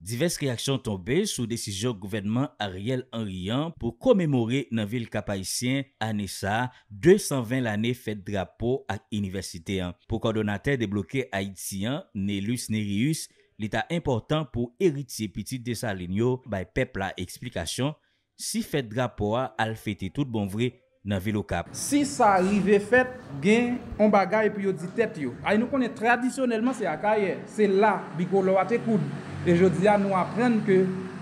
Divers reaksyon tombe sou desijon gouvernement Ariel Henryan pou komemore nan vil kapayisyen ane sa 220 l ane fet drapo ak universite an. Po kordonater de bloke Haitian, ne lus ne rius, l'eta important pou eriti epiti de sa linyo bay pep la eksplikasyon si fet drapo a al fete tout bon vre nan vil o kap. Si sa rive fet gen, on bagay epi yo ditet yo. Ay nou konen tradisyonelman se akaye, se la, bikou lo ate koum. E yo diyan nou apren ke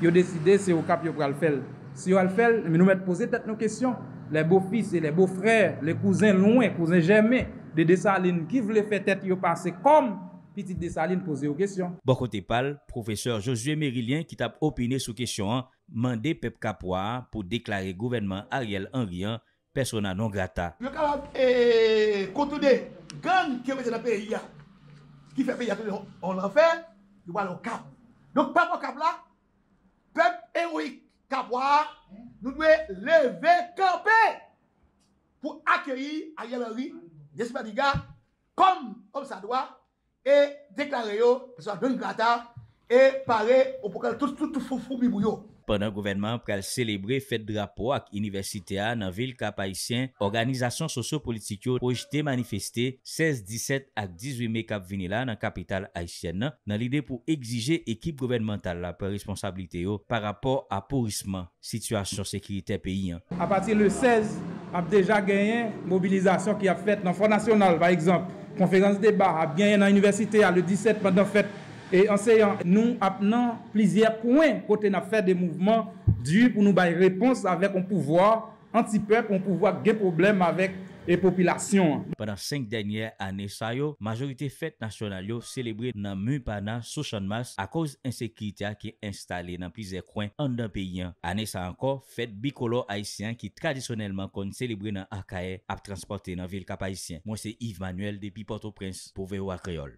yo deside se yo kap yo pral fel. Se yo pral fel, mi nou met pose tet nou kesyon. Le bo fis, le bo fre, le kouzen loun, le kouzen jeme, de desaline ki vle fet tet yo pase kom, piti desaline pose yo kesyon. Boko te pal, professeur Josue Merilien ki tap opine sou kesyon an, mande pep kapwa pou deklare gouvenman Ariel Anvian, persona non grata. Yo kalan e koutou de gang ki wese la pe yi ya. Ki fe pe yi ya, on la fe, yo wale yo kap. Donk pa mwen kapla, pep erouik kapla, nou dwe leve karpe pou akyeyi a yalari desmaniga kom om sa dwa e deklare yo, peswa donk grata, e pare opokal tout tout tout founbibou yo. Pendan gouvernement pral celebre fèt drapo ak université a nan vil kap haïtien, organizasyon sosyo-politikyo projete manifesté 16, 17 ak 18 me kap vinila nan kapital haïtien nan, nan lide pou exige ekip gouvernemental la pral responsabilité yo par rapport a pourrisman situasyon sekirite peyi. A pati le 16 ap deja genyen mobilizasyon ki ap fèt nan Fond National, pa ekzamp, konferans debat ap genyen nan université a le 17, pandan fèt. E anseyan, nou ap nan plizye pouen kote nan fè de mouvman du pou nou baye repons avèk an pouvoi, an ti pèk an pouvoi gen poublem avèk e popilasyon. Pendan 5 denye anè sa yo, majorite fèt nasyonal yo selebri nan mou pa nan Souchanmas a koz ensekritya ki installe nan plizye kwen an dan peyen. Anè sa anko, fèt bikolo haisyen ki tradisyonelman kon selebri nan akaye ap transporte nan vil kap haisyen. Mwen se Yves Manuel depi Port-au-Prince pou veyo akreyol.